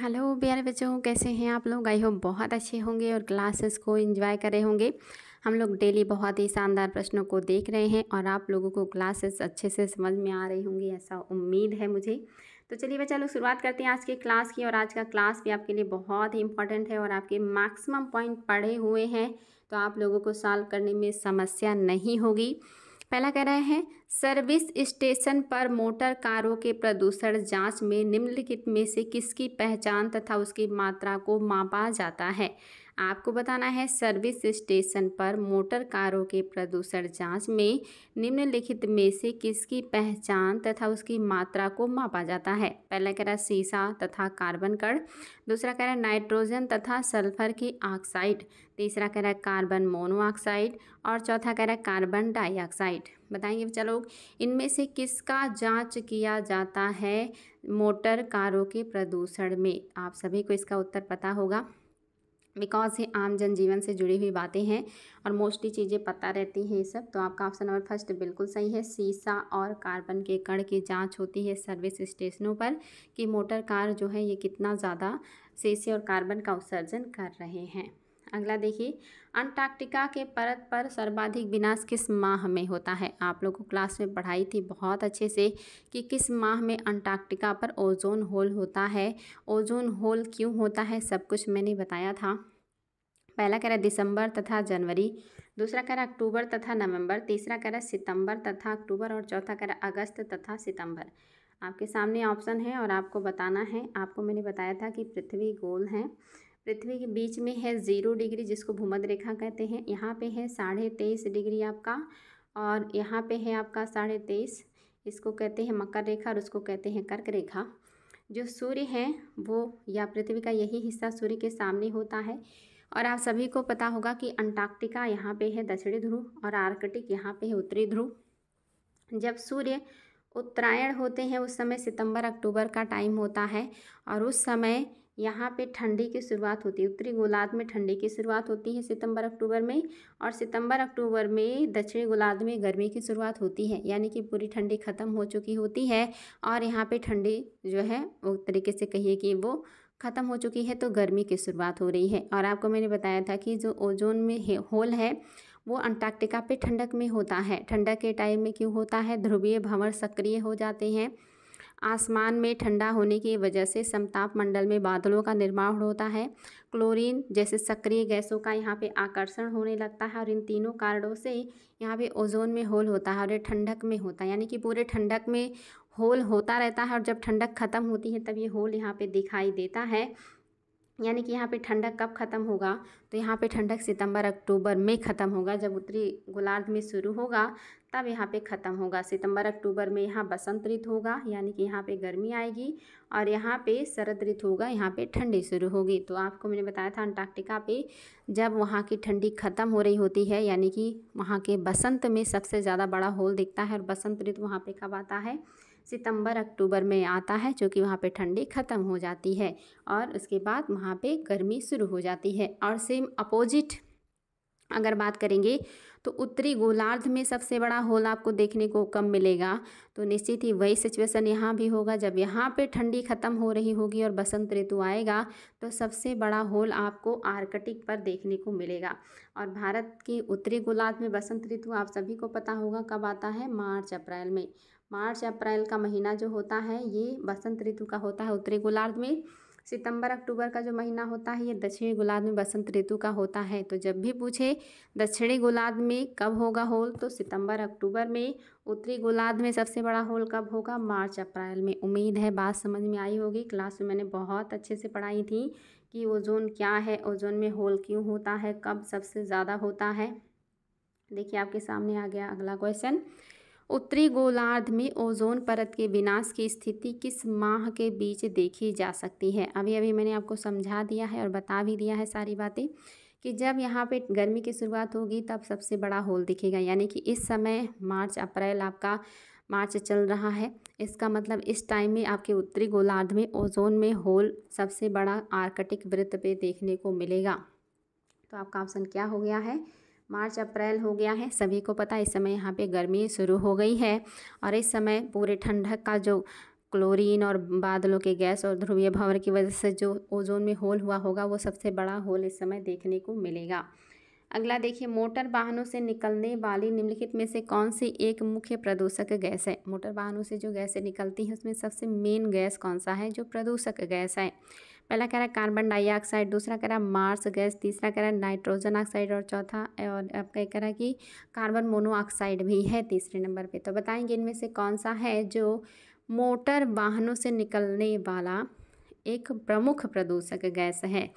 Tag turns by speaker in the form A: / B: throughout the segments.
A: hello प्यारे बच्चों कैसे हैं आप लोग आई होप बहुत अच्छे होंगे और क्लासेस को एंजॉय कर रहे होंगे हम लोग डेली बहुत ही शानदार प्रश्नों को देख रहे हैं और आप लोगों को क्लासेस अच्छे से समझ में आ रही होंगी ऐसा उम्मीद है मुझे तो चलिए बच्चा लोग शुरुआत करते हैं आज के क्लास की और आज का क्लास भी आपके लिए बहुत ही इंपॉर्टेंट है और आपके मैक्सिमम पॉइंट पढ़े हुए हैं तो आप लोगों को सॉल्व करने में समस्या नहीं होगी पहला कह रहे हैं सर्विस स्टेशन पर मोटर कारों के प्रदूषण जांच में निम्नलिखित में से किसकी पहचान तथा उसकी मात्रा को मापा जाता है आपको बताना है सर्विस स्टेशन पर मोटर कारों के प्रदूषण जांच में निम्नलिखित में से किसकी पहचान तथा उसकी मात्रा को मापा जाता है पहला कह रहा सीसा तथा कार्बन कण दूसरा कह रहा नाइट्रोजन तथा सल्फर की ऑक्साइड तीसरा कह रहा है कार्बन मोनोऑक्साइड और चौथा कह रहा है कार्बन डाइऑक्साइड बताएंगे चलो इनमें से किसका जांच किया जाता है मोटर कारों के प्रदूषण में आप सभी को इसका उत्तर पता होगा बिकॉज ये आम जनजीवन से जुड़ी हुई बातें हैं और मोस्टली चीज़ें पता रहती हैं ये सब तो आपका ऑप्शन नंबर फर्स्ट बिल्कुल सही है सीसा और कार्बन के कण की जांच होती है सर्विस स्टेशनों पर कि मोटर कार जो है ये कितना ज़्यादा सीसे और कार्बन का उत्सर्जन कर रहे हैं अगला देखिए अंटार्कटिका के परत पर सर्वाधिक विनाश किस माह में होता है आप लोग को क्लास में पढ़ाई थी बहुत अच्छे से कि किस माह में अंटार्कटिका पर ओजोन होल होता है ओजोन होल क्यों होता है सब कुछ मैंने बताया था पहला कह रहा है दिसंबर तथा जनवरी दूसरा कह रहा है अक्टूबर तथा नवंबर तीसरा कह रहा है सितंबर तथा अक्टूबर और चौथा कह रहा है अगस्त तथा सितंबर आपके सामने ऑप्शन है और आपको बताना है आपको मैंने बताया था कि पृथ्वी गोल है पृथ्वी के बीच में है ज़ीरो डिग्री जिसको भूमध्य रेखा कहते हैं यहाँ पे है साढ़े तेईस डिग्री आपका और यहाँ पे है आपका साढ़े तेईस इसको कहते हैं मकर रेखा और उसको कहते हैं कर्क रेखा जो सूर्य है वो या पृथ्वी का यही हिस्सा सूर्य के सामने होता है और आप सभी को पता होगा कि अंटार्कटिका यहाँ पे है दक्षिणी ध्रुव और आर्कटिक यहाँ पे है उत्तरी ध्रुव जब सूर्य उत्तरायण होते हैं उस समय सितंबर अक्टूबर का टाइम होता है और उस समय यहाँ पे ठंडी की शुरुआत होती है उत्तरी गोलार्ध में ठंडी की शुरुआत होती है सितंबर अक्टूबर में और सितंबर अक्टूबर में दक्षिणी गोलार्ध में गर्मी की शुरुआत होती है यानी कि पूरी ठंडी ख़त्म हो चुकी होती है और यहाँ पे ठंडी जो है वो तरीके से कहिए कि वो ख़त्म हो चुकी है तो गर्मी की शुरुआत हो रही है और आपको मैंने बताया था कि जो ओजोन में होल है वो अंटार्क्टिका पे ठंडक में होता है ठंडक के टाइम में क्यों होता है ध्रुवीय भंवर सक्रिय हो जाते हैं आसमान में ठंडा होने की वजह से समताप मंडल में बादलों का निर्माण होता है क्लोरीन जैसे सक्रिय गैसों का यहाँ पे आकर्षण होने लगता है और इन तीनों कारणों से यहाँ पे ओजोन में होल होता है और ये ठंडक में होता है यानी कि पूरे ठंडक में होल होता रहता है और जब ठंडक ख़त्म होती है तब ये होल यहाँ पे दिखाई देता है यानी कि यहाँ पे ठंडक कब ख़त्म होगा तो यहाँ पे ठंडक सितंबर अक्टूबर में ख़त्म होगा जब उत्तरी गोलार्ध में शुरू होगा तब यहाँ पे ख़त्म होगा सितंबर अक्टूबर में यहाँ बसंत ऋतु होगा यानी कि यहाँ पे गर्मी आएगी और यहाँ पे शरद ऋतु होगा यहाँ पे ठंडी शुरू होगी तो आपको मैंने बताया था अंटार्कटिका पे जब वहाँ की ठंडी ख़त्म हो रही होती है यानी कि वहाँ के बसंत में सबसे ज़्यादा बड़ा होल दिखता है और बसंत ऋतु वहाँ पर कब आता है सितंबर अक्टूबर में आता है जो कि वहाँ पे ठंडी ख़त्म हो जाती है और उसके बाद वहाँ पे गर्मी शुरू हो जाती है और सेम अपोजिट अगर बात करेंगे तो उत्तरी गोलार्ध में सबसे बड़ा होल आपको देखने को कम मिलेगा तो निश्चित ही वही सिचुएसन यहाँ भी होगा जब यहाँ पे ठंडी ख़त्म हो रही होगी और बसंत ऋतु आएगा तो सबसे बड़ा होल आपको आर्कटिक पर देखने को मिलेगा और भारत के उत्तरी गोलार्ध में बसंत ऋतु आप सभी को पता होगा कब आता है मार्च अप्रैल में मार्च अप्रैल का महीना जो होता है ये बसंत ऋतु का होता है उत्तरी गोलार्ध में सितंबर अक्टूबर का जो महीना होता है ये दक्षिणी गोलार्ध में बसंत ऋतु का होता है तो जब भी पूछे दक्षिणी गोलार्ध में कब होगा होल तो सितंबर अक्टूबर में उत्तरी गोलार्ध में सबसे बड़ा होल कब होगा मार्च अप्रैल में उम्मीद है बात समझ में आई होगी क्लास में मैंने बहुत अच्छे से पढ़ाई थी कि ओजोन क्या है ओजोन में होल क्यों होता है कब सबसे ज़्यादा होता है देखिए आपके सामने आ गया अगला क्वेश्चन उत्तरी गोलार्ध में ओजोन परत के विनाश की स्थिति किस माह के बीच देखी जा सकती है अभी अभी मैंने आपको समझा दिया है और बता भी दिया है सारी बातें कि जब यहाँ पे गर्मी की शुरुआत होगी तब सबसे बड़ा होल दिखेगा यानी कि इस समय मार्च अप्रैल आपका मार्च चल रहा है इसका मतलब इस टाइम में आपके उत्तरी गोलार्ध में ओजोन में होल सबसे बड़ा आर्कटिक वृत्त पे देखने को मिलेगा तो आपका ऑप्शन क्या हो गया है मार्च अप्रैल हो गया है सभी को पता इस समय यहाँ पे गर्मी शुरू हो गई है और इस समय पूरे ठंडक का जो क्लोरीन और बादलों के गैस और ध्रुवीय भंवर की वजह से जो ओजोन में होल हुआ होगा वो सबसे बड़ा होल इस समय देखने को मिलेगा अगला देखिए मोटर वाहनों से निकलने वाली निम्नलिखित में से कौन सी एक मुख्य प्रदूषक गैस है मोटर वाहनों से जो गैसें निकलती हैं उसमें सबसे मेन गैस कौन सा है जो प्रदूषक गैस है पहला कह रहा है कार्बन डाइऑक्साइड दूसरा कह रहा है मार्स गैस तीसरा कह रहा है नाइट्रोजन ऑक्साइड और चौथा और आपका कह रहा है कि कार्बन मोनोऑक्साइड भी है तीसरे नंबर पे तो बताएंगे इनमें से कौन सा है जो मोटर वाहनों से निकलने वाला एक प्रमुख प्रदूषक गैस है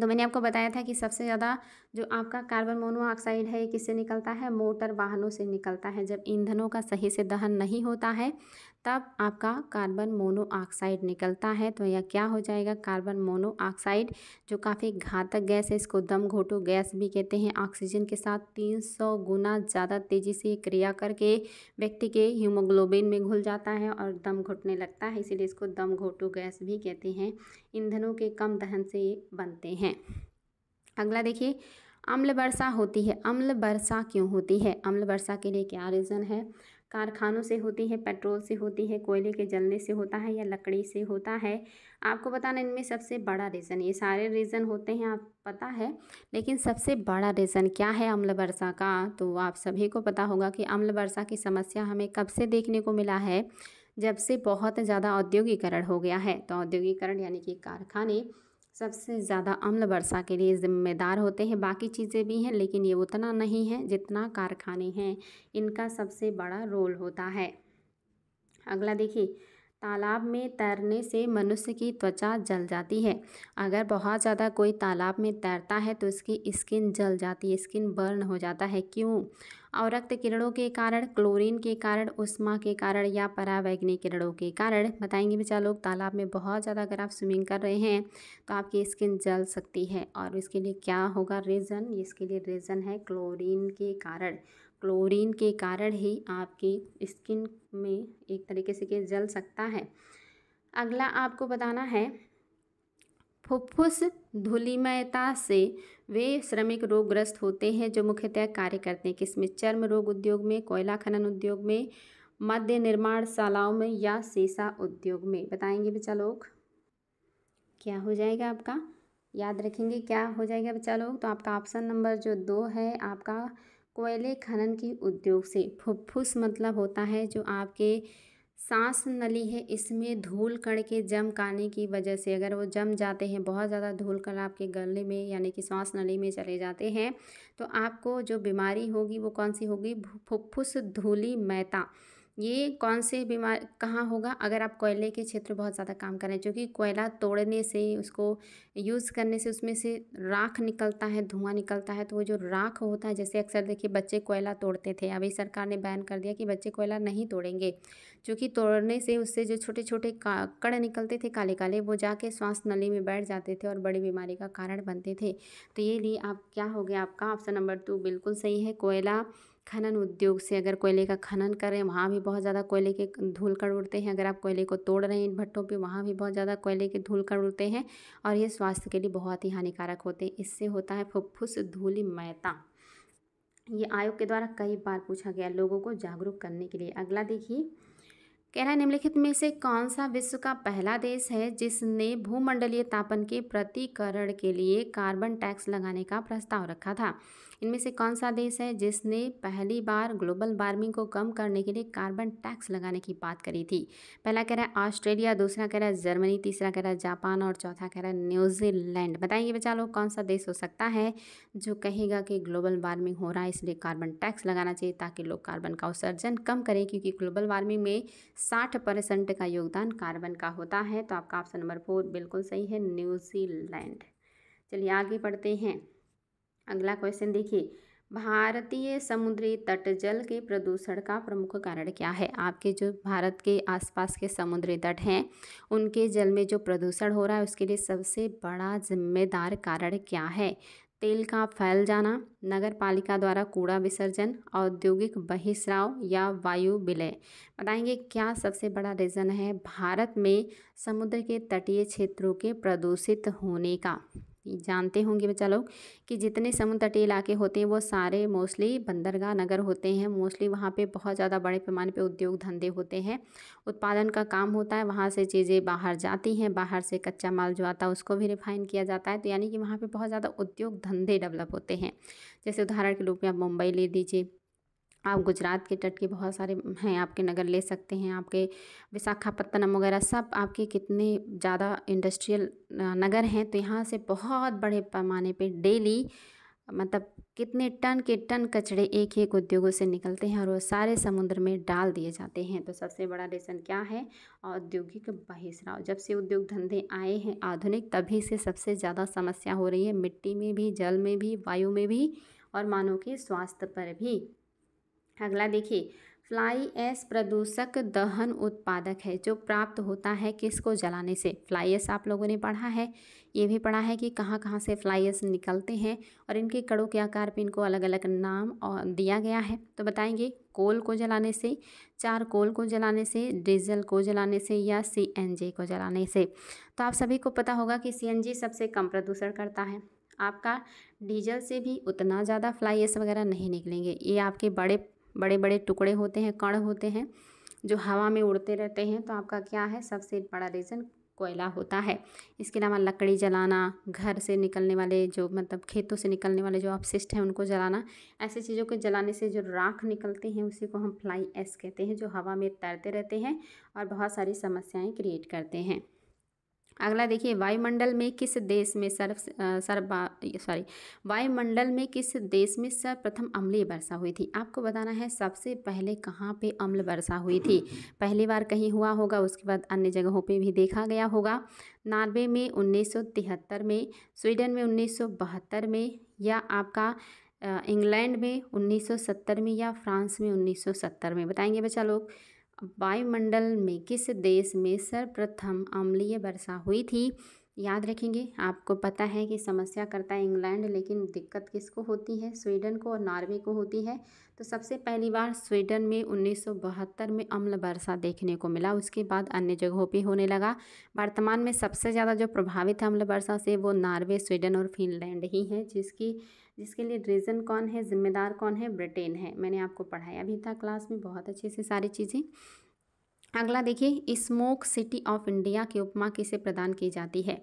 A: तो मैंने आपको बताया था कि सबसे ज़्यादा जो आपका कार्बन मोनोऑक्साइड है किससे निकलता है मोटर वाहनों से निकलता है जब ईंधनों का सही से दहन नहीं होता है तब आपका कार्बन मोनोऑक्साइड निकलता है तो यह क्या हो जाएगा कार्बन मोनोऑक्साइड जो काफ़ी घातक गैस है इसको दम घोटो गैस भी कहते हैं ऑक्सीजन के साथ 300 गुना ज़्यादा तेज़ी से क्रिया करके व्यक्ति के हीमोग्लोबिन में घुल जाता है और दम घुटने लगता है इसीलिए इसको दम घोटो गैस भी कहते हैं ईंधनों के कम दहन से बनते हैं अगला देखिए अम्ल वर्षा होती है अम्ल वर्षा क्यों होती है अम्ल वर्षा के लिए क्या रीज़न है कारखानों से होती है पेट्रोल से होती है कोयले के जलने से होता है या लकड़ी से होता है आपको बताना इनमें सबसे बड़ा रीज़न ये सारे रीज़न होते हैं आप पता है लेकिन सबसे बड़ा रीज़न क्या है अम्ल वर्षा का तो आप सभी को पता होगा कि अम्ल वर्षा की समस्या हमें कब से देखने को मिला है जब से बहुत ज़्यादा औद्योगिकरण हो गया है तो औद्योगिकरण यानी कि कारखाने सबसे ज़्यादा अम्ल वर्षा के लिए ज़िम्मेदार होते हैं बाकी चीज़ें भी हैं लेकिन ये उतना नहीं है जितना कारखाने हैं इनका सबसे बड़ा रोल होता है अगला देखिए तालाब में तैरने से मनुष्य की त्वचा जल जाती है अगर बहुत ज़्यादा कोई तालाब में तैरता है तो उसकी स्किन जल जाती है स्किन बर्न हो जाता है क्यों और रक्त किरणों के कारण क्लोरीन के कारण उष्मा के कारण या परावैग्निक किरणों के कारण बताएंगे बेचा लोग तालाब में बहुत ज़्यादा अगर आप स्विमिंग कर रहे हैं तो आपकी स्किन जल सकती है और इसके लिए क्या होगा रीज़न इसके लिए रीज़न है क्लोरीन के कारण क्लोरीन के कारण ही आपकी स्किन में एक तरीके से के जल सकता है अगला आपको बताना है फुफ्फुस धूलिमयता से वे श्रमिक रोगग्रस्त होते हैं जो मुख्यतः कार्य करते हैं किसमें चर्म रोग उद्योग में कोयला खनन उद्योग में मध्य निर्माण शालाओं में या सीसा उद्योग में बताएंगे बच्चा लोग क्या हो जाएगा आपका याद रखेंगे क्या हो जाएगा बच्चा लोग तो आपका ऑप्शन नंबर जो दो है आपका कोयले खनन की उद्योग से फुफ्फुस मतलब होता है जो आपके सांस नली है इसमें धूल कण के जम काने की वजह से अगर वो जम जाते हैं बहुत ज़्यादा धूल कण आपके गले में यानी कि सांस नली में चले जाते हैं तो आपको जो बीमारी होगी वो कौन सी होगी फुफ्फुस धूली मैता ये कौन से बीमार कहाँ होगा अगर आप कोयले के क्षेत्र बहुत ज़्यादा काम करें क्योंकि कोयला तोड़ने से उसको यूज़ करने से उसमें से राख निकलता है धुआं निकलता है तो वो जो राख होता है जैसे अक्सर देखिए बच्चे कोयला तोड़ते थे अभी सरकार ने बैन कर दिया कि बच्चे कोयला नहीं तोड़ेंगे क्योंकि तोड़ने से उससे जो छोटे छोटे कड़ निकलते थे काले काले वो जाके श्वास नली में बैठ जाते थे और बड़ी बीमारी का कारण बनते थे तो ये लिए आप क्या हो गया आपका ऑप्शन नंबर टू बिल्कुल सही है कोयला खनन उद्योग से अगर कोयले का खनन करें वहाँ भी बहुत ज़्यादा कोयले के धूल कण उड़ते हैं अगर आप कोयले को तोड़ रहे हैं इन भट्टों पर वहाँ भी बहुत ज़्यादा कोयले के धूल कण उड़ते हैं और ये स्वास्थ्य के लिए बहुत ही हानिकारक होते हैं इससे होता है फुफ्फुस मैता ये आयोग के द्वारा कई बार पूछा गया लोगों को जागरूक करने के लिए अगला देखिए कह रहा है निम्नलिखित में से कौन सा विश्व का पहला देश है जिसने भूमंडलीय तापन के प्रतिकरण के लिए कार्बन टैक्स लगाने का प्रस्ताव रखा था इनमें से कौन सा देश है जिसने पहली बार ग्लोबल वार्मिंग को कम करने के लिए कार्बन टैक्स लगाने की बात करी थी पहला कह रहा है ऑस्ट्रेलिया दूसरा कह रहा है जर्मनी तीसरा कह रहा है जापान और चौथा कह रहा है न्यूजीलैंड बताएंगे बच्चा लोग कौन सा देश हो सकता है जो कहेगा कि ग्लोबल वार्मिंग हो रहा है इसलिए कार्बन टैक्स लगाना चाहिए ताकि लोग कार्बन का उत्सर्जन कम करें क्योंकि ग्लोबल वार्मिंग में साठ परसेंट का योगदान कार्बन का होता है तो आपका ऑप्शन नंबर फोर बिल्कुल सही है न्यूजीलैंड चलिए आगे बढ़ते हैं अगला क्वेश्चन देखिए भारतीय समुद्री तट जल के प्रदूषण का प्रमुख कारण क्या है आपके जो भारत के आसपास के समुद्री तट हैं उनके जल में जो प्रदूषण हो रहा है उसके लिए सबसे बड़ा जिम्मेदार कारण क्या है तेल का फैल जाना नगर पालिका द्वारा कूड़ा विसर्जन औद्योगिक बहिस्राव या वायु विलय बताएंगे क्या सबसे बड़ा रीज़न है भारत में समुद्र के तटीय क्षेत्रों के प्रदूषित होने का जानते होंगे बच्चा लोग कि जितने समुद्र तटीय इलाके होते हैं वो सारे मोस्टली बंदरगाह नगर होते हैं मोस्टली वहाँ पे बहुत ज़्यादा बड़े पैमाने पे उद्योग धंधे होते हैं उत्पादन का काम होता है वहाँ से चीज़ें बाहर जाती हैं बाहर से कच्चा माल जो आता है उसको भी रिफाइन किया जाता है तो यानी कि वहाँ पर बहुत ज़्यादा उद्योग धंधे डेवलप होते हैं जैसे उदाहरण के रूप में आप मुंबई ले दीजिए आप गुजरात के तट के बहुत सारे हैं आपके नगर ले सकते हैं आपके विशाखापत्तनम वगैरह सब आपके कितने ज़्यादा इंडस्ट्रियल नगर हैं तो यहाँ से बहुत बड़े पैमाने पे डेली मतलब कितने टन के टन कचड़े एक एक उद्योगों से निकलते हैं और वो सारे समुद्र में डाल दिए जाते हैं तो सबसे बड़ा रीज़न क्या है औद्योगिक बहिष्राव जब से उद्योग धंधे आए हैं आधुनिक तभी से सबसे ज़्यादा समस्या हो रही है मिट्टी में भी जल में भी वायु में भी और मानव के स्वास्थ्य पर भी अगला देखिए फ्लाई एस प्रदूषक दहन उत्पादक है जो प्राप्त होता है किसको जलाने से फ्लाई एस आप लोगों ने पढ़ा है ये भी पढ़ा है कि कहाँ कहाँ से फ्लाई एस निकलते हैं और इनके कड़ों के आकार पर इनको अलग अलग नाम और दिया गया है तो बताएंगे कोल को जलाने से चार कोल को जलाने से डीजल को जलाने से या सी को जलाने से तो आप सभी को पता होगा कि सी सबसे कम प्रदूषण करता है आपका डीजल से भी उतना ज़्यादा फ्लाई एस वगैरह नहीं निकलेंगे ये आपके बड़े बड़े बड़े टुकड़े होते हैं कण होते हैं जो हवा में उड़ते रहते हैं तो आपका क्या है सबसे बड़ा रीज़न कोयला होता है इसके अलावा लकड़ी जलाना घर से निकलने वाले जो मतलब खेतों से निकलने वाले जो अपशिष्ट हैं उनको जलाना ऐसी चीज़ों को जलाने से जो राख निकलते हैं उसी को हम फ्लाई एस कहते हैं जो हवा में तैरते रहते हैं और बहुत सारी समस्याएं क्रिएट करते हैं अगला देखिए वायुमंडल में किस देश में सर्व सर्व सॉरी वायुमंडल में किस देश में सर्वप्रथम अम्लीय वर्षा हुई थी आपको बताना है सबसे पहले कहाँ पे अम्ल वर्षा हुई थी पहली बार कहीं हुआ होगा उसके बाद अन्य जगहों पे भी देखा गया होगा नॉर्वे में 1973 में स्वीडन में 1972 में या आपका इंग्लैंड में 1970 में या फ्रांस में 1970 में बताएंगे बच्चा लोग वायुमंडल में किस देश में सर्वप्रथम अम्लीय वर्षा हुई थी याद रखेंगे आपको पता है कि समस्या करता है इंग्लैंड लेकिन दिक्कत किसको होती है स्वीडन को और नॉर्वे को होती है तो सबसे पहली बार स्वीडन में 1972 में अम्ल वर्षा देखने को मिला उसके बाद अन्य जगहों पे होने लगा वर्तमान में सबसे ज़्यादा जो प्रभावित है अम्ल वर्षा से वो नॉर्वे स्वीडन और फिनलैंड ही हैं जिसकी जिसके लिए रीज़न कौन है जिम्मेदार कौन है ब्रिटेन है मैंने आपको पढ़ाया भी था क्लास में बहुत अच्छे से सारी चीज़ें अगला देखिए स्मोक सिटी ऑफ इंडिया की उपमा किसे प्रदान की जाती है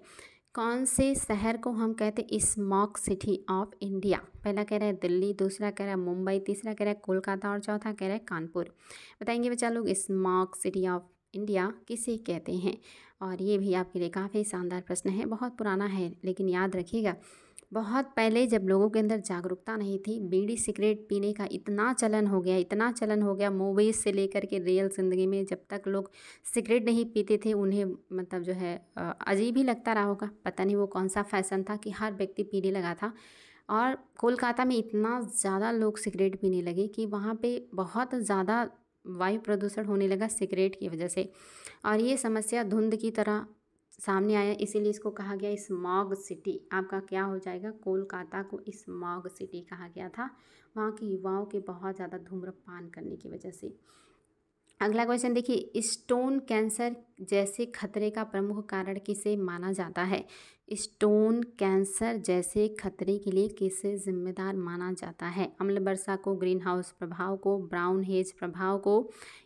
A: कौन से शहर को हम कहते हैं स्मॉक सिटी ऑफ इंडिया पहला कह रहा है दिल्ली दूसरा कह रहा है मुंबई तीसरा कह रहा है कोलकाता और चौथा कह रहा है कानपुर बताएंगे बच्चा लोग स्मॉक सिटी ऑफ इंडिया किसे कहते हैं और ये भी आपके लिए काफ़ी शानदार प्रश्न है बहुत पुराना है लेकिन याद रखिएगा बहुत पहले जब लोगों के अंदर जागरूकता नहीं थी बीड़ी सिगरेट पीने का इतना चलन हो गया इतना चलन हो गया मूवीज़ से लेकर के रियल ज़िंदगी में जब तक लोग सिगरेट नहीं पीते थे उन्हें मतलब जो है अजीब ही लगता रहा होगा पता नहीं वो कौन सा फैशन था कि हर व्यक्ति पीने लगा था और कोलकाता में इतना ज़्यादा लोग सिगरेट पीने लगे कि वहाँ पर बहुत ज़्यादा वायु प्रदूषण होने लगा सिगरेट की वजह से और ये समस्या धुंध की तरह सामने आया इसीलिए इसको कहा गया स्मॉग सिटी आपका क्या हो जाएगा कोलकाता को स्मॉग सिटी कहा गया था वहाँ के युवाओं के बहुत ज़्यादा धूम्रपान करने की वजह से अगला क्वेश्चन देखिए स्टोन कैंसर जैसे खतरे का प्रमुख कारण किसे माना जाता है स्टोन कैंसर जैसे खतरे के लिए किसे जिम्मेदार माना जाता है अम्ल वर्षा को ग्रीन हाउस प्रभाव को ब्राउन हेज प्रभाव को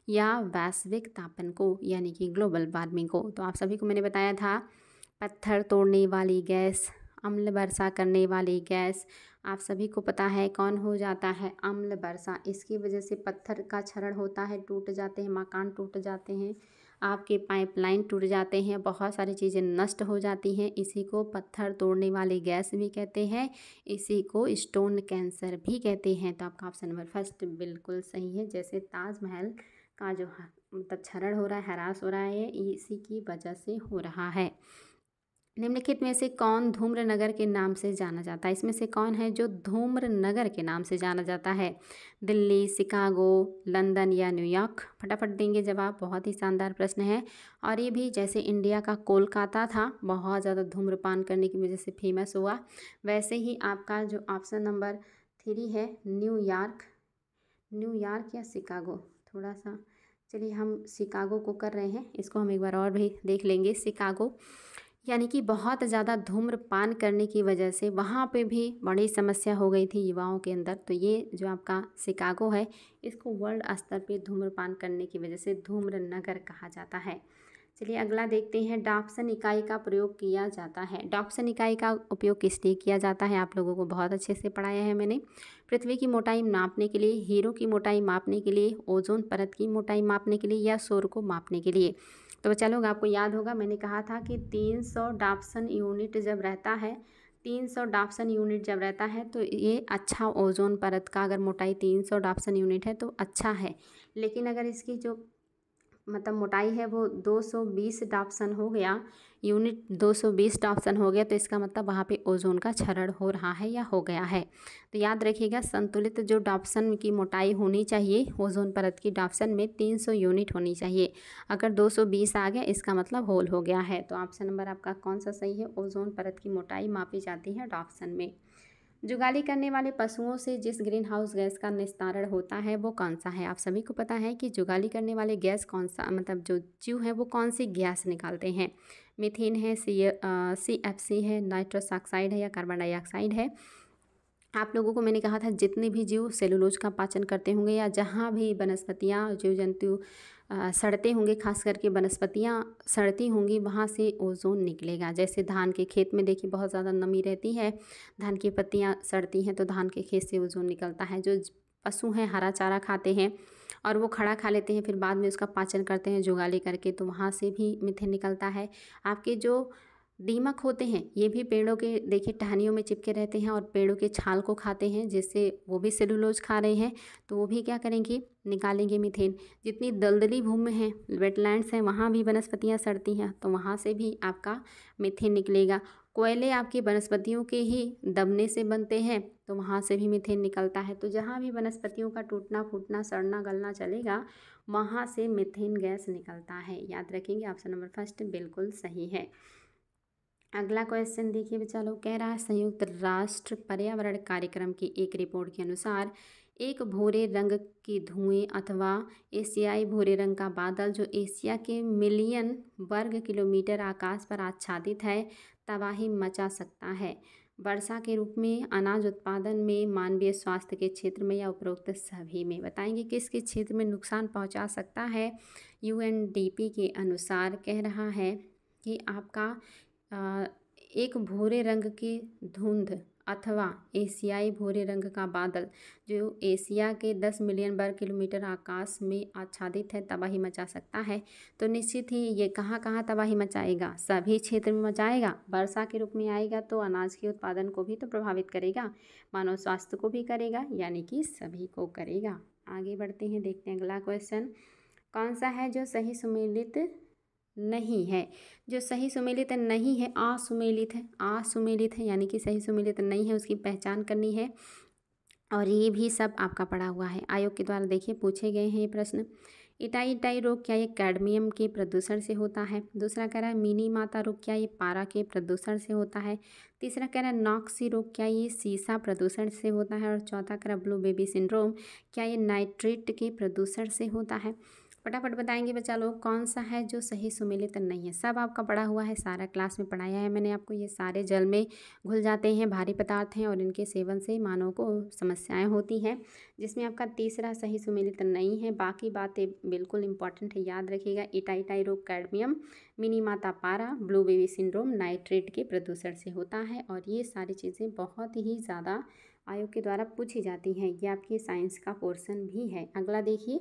A: या वैश्विक तापन को यानी कि ग्लोबल वार्मिंग को तो आप सभी को मैंने बताया था पत्थर तोड़ने वाली गैस अम्ल वर्षा करने वाली गैस आप सभी को पता है कौन हो जाता है अम्ल वर्षा इसकी वजह से पत्थर का क्षरण होता है टूट जाते हैं मकान टूट जाते हैं आपके पाइपलाइन टूट जाते हैं बहुत सारी चीज़ें नष्ट हो जाती हैं इसी को पत्थर तोड़ने वाली गैस भी कहते हैं इसी को स्टोन कैंसर भी कहते हैं तो आपका ऑप्शन नंबर फर्स्ट बिल्कुल सही है जैसे ताजमहल का जो मतलब क्षरण हो रहा है हरास हो रहा है इसी की वजह से हो रहा है निम्नलिखित में से कौन धूम्रनगर के नाम से जाना जाता है इसमें से कौन है जो धूम्रनगर के नाम से जाना जाता है दिल्ली शिकागो लंदन या न्यूयॉर्क फटाफट देंगे जवाब बहुत ही शानदार प्रश्न है और ये भी जैसे इंडिया का कोलकाता था बहुत ज़्यादा धूम्रपान करने की वजह से फेमस हुआ वैसे ही आपका जो ऑप्शन नंबर थ्री है न्यूयॉर्क न्यूयॉर्क या शिकागो थोड़ा सा चलिए हम शिकागो को कर रहे हैं इसको हम एक बार और भी देख लेंगे शिकागो यानी कि बहुत ज़्यादा धूम्रपान करने की वजह से वहाँ पे भी बड़ी समस्या हो गई थी युवाओं के अंदर तो ये जो आपका शिकागो है इसको वर्ल्ड स्तर पे धूम्रपान करने की वजह से धूम्र नगर कहा जाता है चलिए अगला देखते हैं डॉप्सन इकाई का प्रयोग किया जाता है डॉप्सन इकाई का उपयोग किस लिए किया जाता है आप लोगों को बहुत अच्छे से पढ़ाया है मैंने पृथ्वी की मोटाई नापने के लिए हीरो की मोटाई मापने के लिए ओजोन परत की मोटाई मापने के लिए या शोर को मापने के लिए तो बच्चा लोग आपको याद होगा मैंने कहा था कि तीन सौ डाप्सन यूनिट जब रहता है तीन सौ डाप्सन यूनिट जब रहता है तो ये अच्छा ओजोन परत का अगर मोटाई तीन सौ डाप्सन यूनिट है तो अच्छा है लेकिन अगर इसकी जो मतलब मोटाई है वो 220 डॉप्सन हो गया यूनिट 220 डॉप्सन हो गया तो इसका मतलब वहाँ पे ओजोन का क्षरण हो रहा है या हो गया है तो याद रखिएगा संतुलित जो डॉप्सन की मोटाई होनी चाहिए ओजोन परत की डॉप्सन में 300 यूनिट होनी चाहिए अगर 220 आ गया इसका मतलब होल हो गया है तो ऑप्शन नंबर आपका कौन सा सही है ओजोन परत की मोटाई मापी जाती है डॉप्सन में जुगाली करने वाले पशुओं से जिस ग्रीन हाउस गैस का निस्तारण होता है वो कौन सा है आप सभी को पता है कि जुगाली करने वाले गैस कौन सा मतलब जो जीव है वो कौन सी गैस निकालते हैं मिथेन है सी सी एफ सी है नाइट्रस ऑक्साइड है या कार्बन डाइऑक्साइड है आप लोगों को मैंने कहा था जितने भी जीव सेलुलोज का पाचन करते होंगे या जहाँ भी वनस्पतियाँ जीव जंतु सड़ते होंगे खास करके वनस्पतियाँ सड़ती होंगी वहाँ से ओजोन निकलेगा जैसे धान के खेत में देखिए बहुत ज़्यादा नमी रहती है धान की पत्तियाँ सड़ती हैं तो धान के खेत से ओजोन निकलता है जो पशु हैं हरा चारा खाते हैं और वो खड़ा खा लेते हैं फिर बाद में उसका पाचन करते हैं जुगाली करके तो वहाँ से भी मिथेन निकलता है आपके जो दीमक होते हैं ये भी पेड़ों के देखिए टहनियों में चिपके रहते हैं और पेड़ों के छाल को खाते हैं जिससे वो भी सेलुलोज खा रहे हैं तो वो भी क्या करेंगे निकालेंगे मीथेन जितनी दलदली भूमि है वेटलैंड्स हैं वहाँ भी वनस्पतियाँ सड़ती हैं तो वहाँ से भी आपका मीथेन निकलेगा कोयले आपकी वनस्पतियों के ही दबने से बनते हैं तो वहाँ से भी मीथेन निकलता है तो जहाँ भी वनस्पतियों का टूटना फूटना सड़ना गलना चलेगा वहाँ से मिथेन गैस निकलता है याद रखेंगे ऑप्शन नंबर फर्स्ट बिल्कुल सही है अगला क्वेश्चन देखिए बच्चा लोग कह रहा है संयुक्त राष्ट्र पर्यावरण कार्यक्रम की एक रिपोर्ट के अनुसार एक भूरे रंग की धुएं अथवा एशियाई भूरे रंग का बादल जो एशिया के मिलियन वर्ग किलोमीटर आकाश पर आच्छादित है तबाही मचा सकता है वर्षा के रूप में अनाज उत्पादन में मानवीय स्वास्थ्य के क्षेत्र में या उपरोक्त सभी में बताएंगे कि इसके क्षेत्र में नुकसान पहुंचा सकता है यूएनडीपी के अनुसार कह रहा है कि आपका एक भूरे रंग की धुंध अथवा एशियाई भूरे रंग का बादल जो एशिया के 10 मिलियन वर्ग किलोमीटर आकाश में आच्छादित है तबाही मचा सकता है तो निश्चित ही ये कहाँ कहाँ तबाही मचाएगा सभी क्षेत्र में मचाएगा वर्षा के रूप में आएगा तो अनाज के उत्पादन को भी तो प्रभावित करेगा मानव स्वास्थ्य को भी करेगा यानी कि सभी को करेगा आगे बढ़ते हैं देखते हैं अगला क्वेश्चन कौन सा है जो सही सुमिलित नहीं है जो सही सुमेलित नहीं है असुमेलित है असुमेलित है यानी कि सही सुमेलित नहीं है उसकी पहचान करनी है और ये भी सब आपका पढ़ा हुआ है आयोग के द्वारा देखिए पूछे गए हैं ये प्रश्न इटाई इटाई रोग क्या ये कैडमियम के प्रदूषण से होता है दूसरा कह रहा है मिनी माता रोग क्या ये पारा के प्रदूषण से होता है तीसरा कह रहा है नॉक्सी रोग क्या ये सीसा प्रदूषण से होता है और चौथा कह रहा है ब्लू बेबी सिंड्रोम क्या ये नाइट्रेट के प्रदूषण से होता है फटाफट बताएंगे बच्चा लोग कौन सा है जो सही सुमिलित नहीं है सब आपका पढ़ा हुआ है सारा क्लास में पढ़ाया है मैंने आपको ये सारे जल में घुल जाते हैं भारी पदार्थ हैं और इनके सेवन से मानव को समस्याएं होती हैं जिसमें आपका तीसरा सही सुमिलित नहीं है बाकी बातें बिल्कुल इंपॉर्टेंट है याद रखिएगा इटाइटाइरो कैडमियम मिनी माता पारा ब्लू बेबी सिंड्रोम नाइट्रेट के प्रदूषण से होता है और ये सारी चीज़ें बहुत ही ज़्यादा आयोग के द्वारा पूछी जाती हैं ये आपकी साइंस का पोर्सन भी है अगला देखिए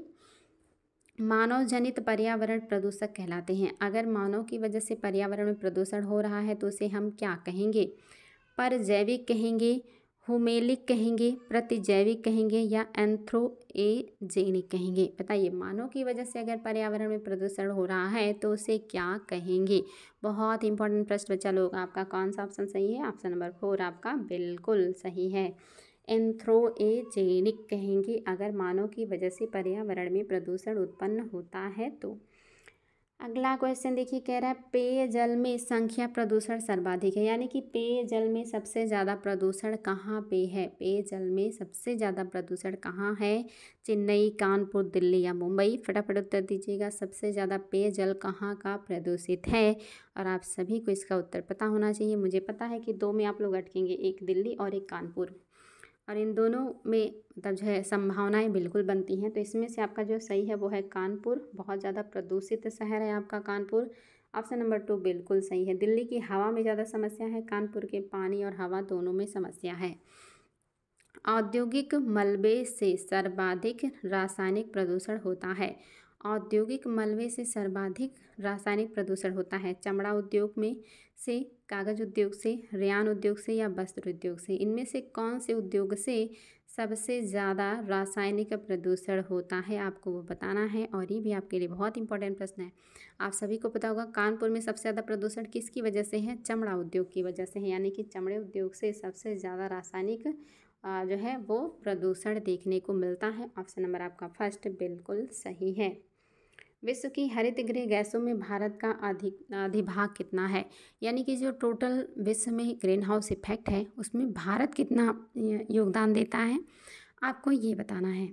A: मानव जनित पर्यावरण प्रदूषक कहलाते हैं अगर मानव की वजह से पर्यावरण में प्रदूषण हो रहा है तो उसे हम क्या कहेंगे पर जैविक कहेंगे हुमेलिक कहेंगे प्रतिजैविक कहेंगे या एंथ्रोएजेनिक कहेंगे बताइए मानव की वजह से अगर पर्यावरण में प्रदूषण हो रहा है तो उसे क्या कहेंगे बहुत इंपॉर्टेंट प्रश्न बच्चा लोग आपका कौन सा ऑप्शन सही है ऑप्शन नंबर फोर आपका बिल्कुल सही है एंथ्रोएजेनिक कहेंगे अगर मानव की वजह से पर्यावरण में प्रदूषण उत्पन्न होता है तो अगला क्वेश्चन देखिए कह रहा है पेयजल में संख्या प्रदूषण सर्वाधिक है यानी कि पेयजल में सबसे ज़्यादा प्रदूषण कहाँ पे है पेयजल में सबसे ज़्यादा प्रदूषण कहाँ है चेन्नई कानपुर दिल्ली या मुंबई फटाफट उत्तर दीजिएगा सबसे ज़्यादा पेयजल कहाँ का प्रदूषित है और आप सभी को इसका उत्तर पता होना चाहिए मुझे पता है कि दो में आप लोग अटकेंगे एक दिल्ली और एक कानपुर और इन दोनों में मतलब जो है संभावनाएं बिल्कुल बनती हैं तो इसमें से आपका जो सही है वो है कानपुर बहुत ज़्यादा प्रदूषित शहर है आपका कानपुर ऑप्शन नंबर टू बिल्कुल सही है दिल्ली की हवा में ज़्यादा समस्या है कानपुर के पानी और हवा दोनों में समस्या है औद्योगिक मलबे से सर्वाधिक रासायनिक प्रदूषण होता है औद्योगिक मलबे से सर्वाधिक रासायनिक प्रदूषण होता है चमड़ा उद्योग में से कागज़ उद्योग से रेयान उद्योग से या वस्त्र उद्योग से इनमें से कौन से उद्योग से सबसे ज़्यादा रासायनिक प्रदूषण होता है आपको वो बताना है और ये भी आपके लिए बहुत इंपॉर्टेंट प्रश्न है आप सभी को पता होगा कानपुर में सबसे ज़्यादा प्रदूषण किसकी वजह से है चमड़ा उद्योग की वजह से है यानी कि चमड़े उद्योग से सबसे ज़्यादा रासायनिक जो है वो प्रदूषण देखने को मिलता है ऑप्शन नंबर आपका फर्स्ट बिल्कुल सही है विश्व की हरित गृह गैसों में भारत का अधिक अधिभाग कितना है यानी कि जो टोटल विश्व में ग्रीन हाउस इफेक्ट है उसमें भारत कितना योगदान देता है आपको ये बताना है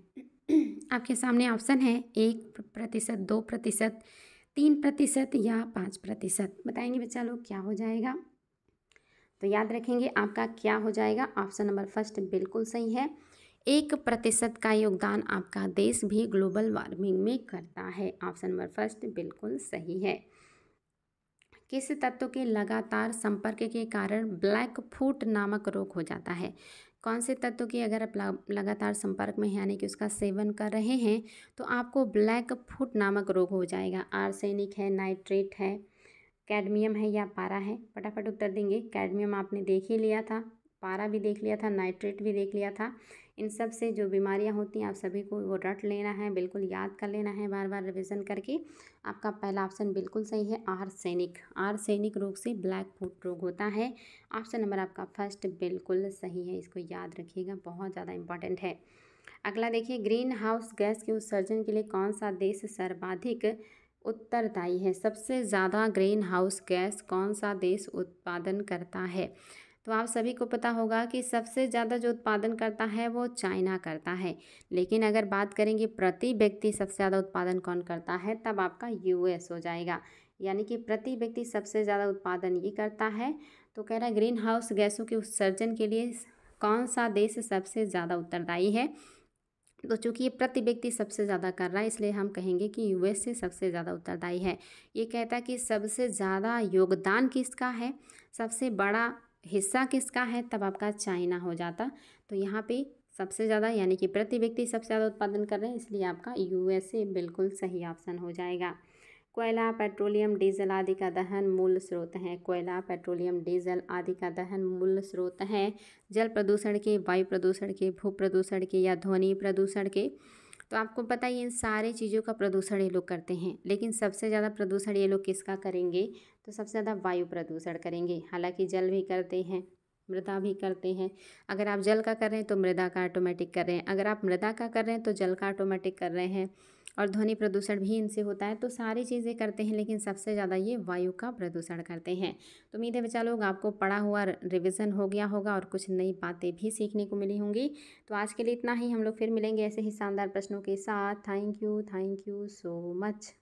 A: आपके सामने ऑप्शन है एक प्रतिशत दो प्रतिशत तीन प्रतिशत या पाँच प्रतिशत बताएंगे बच्चा लोग क्या हो जाएगा तो याद रखेंगे आपका क्या हो जाएगा ऑप्शन नंबर फर्स्ट बिल्कुल सही है एक प्रतिशत का योगदान आपका देश भी ग्लोबल वार्मिंग में करता है ऑप्शन नंबर फर्स्ट बिल्कुल सही है किस तत्व के लगातार संपर्क के कारण ब्लैक फूट नामक रोग हो जाता है कौन से तत्व के अगर आप लगातार संपर्क में यानी कि उसका सेवन कर रहे हैं तो आपको ब्लैक फूट नामक रोग हो जाएगा आर्सेनिक है नाइट्रेट है कैडमियम है या पारा है फटाफट उत्तर देंगे कैडमियम आपने देख ही लिया था पारा भी देख लिया था नाइट्रेट भी देख लिया था इन सब से जो बीमारियां होती हैं आप सभी को वो रट लेना है बिल्कुल याद कर लेना है बार बार रिविज़न करके आपका पहला ऑप्शन बिल्कुल सही है आर्सेनिक आर्सेनिक रोग से ब्लैक फूट रोग होता है ऑप्शन नंबर आपका फर्स्ट बिल्कुल सही है इसको याद रखिएगा बहुत ज़्यादा इंपॉर्टेंट है अगला देखिए ग्रीन हाउस गैस के उत्सर्जन के लिए कौन सा देश सर्वाधिक उत्तरदायी है सबसे ज़्यादा ग्रीन हाउस गैस कौन सा देश उत्पादन करता है तो आप सभी को पता होगा कि सबसे ज़्यादा जो उत्पादन करता है वो चाइना करता है लेकिन अगर बात करेंगे प्रति व्यक्ति सबसे ज़्यादा उत्पादन कौन करता है तब आपका यूएस हो जाएगा यानी कि प्रति व्यक्ति सबसे ज़्यादा उत्पादन ये करता है तो कह रहा है ग्रीन हाउस गैसों के उत्सर्जन के लिए कौन सा देश सबसे ज़्यादा उत्तरदायी है तो चूंकि ये प्रति व्यक्ति सबसे ज़्यादा कर रहा है इसलिए हम कहेंगे कि यूएस से सबसे ज़्यादा उत्तरदायी है ये कहता है कि सबसे ज़्यादा योगदान किसका है सबसे बड़ा हिस्सा किसका है तब आपका चाइना हो जाता तो यहाँ पे सबसे ज़्यादा यानी कि प्रति व्यक्ति सबसे ज़्यादा उत्पादन कर रहे हैं इसलिए आपका यूएसए बिल्कुल सही ऑप्शन हो जाएगा कोयला पेट्रोलियम डीजल आदि का दहन मूल स्रोत है कोयला पेट्रोलियम डीजल आदि का दहन मूल स्रोत है जल प्रदूषण के वायु प्रदूषण के भू प्रदूषण के या ध्वनि प्रदूषण के तो आपको पता है इन सारे चीज़ों का प्रदूषण ये लोग करते हैं लेकिन सबसे ज़्यादा प्रदूषण ये लोग किसका करेंगे तो सबसे ज़्यादा वायु प्रदूषण करेंगे हालांकि जल भी करते हैं मृदा भी करते हैं अगर आप जल का कर रहे हैं तो मृदा का ऑटोमेटिक कर रहे हैं अगर आप मृदा का कर रहे हैं तो जल का ऑटोमेटिक कर रहे हैं और ध्वनि प्रदूषण भी इनसे होता है तो सारी चीज़ें करते हैं लेकिन सबसे ज़्यादा ये वायु का प्रदूषण करते हैं तो उम्मीद है बचा लोग आपको पढ़ा हुआ रिविज़न हो गया होगा और कुछ नई बातें भी सीखने को मिली होंगी तो आज के लिए इतना ही हम लोग फिर मिलेंगे ऐसे ही शानदार प्रश्नों के साथ thank you thank you so much